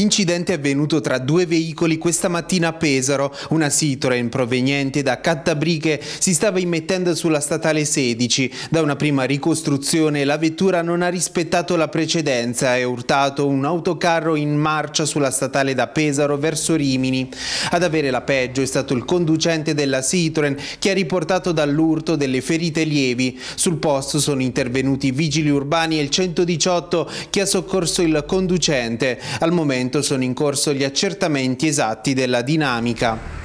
Incidente avvenuto tra due veicoli questa mattina a Pesaro. Una Citroen proveniente da Cattabriche si stava immettendo sulla statale 16. Da una prima ricostruzione la vettura non ha rispettato la precedenza e urtato un autocarro in marcia sulla statale da Pesaro verso Rimini. Ad avere la peggio è stato il conducente della Citroen che ha riportato dall'urto delle ferite lievi. Sul posto sono intervenuti i vigili urbani e il 118 che ha soccorso il conducente. Al momento momento sono in corso gli accertamenti esatti della dinamica.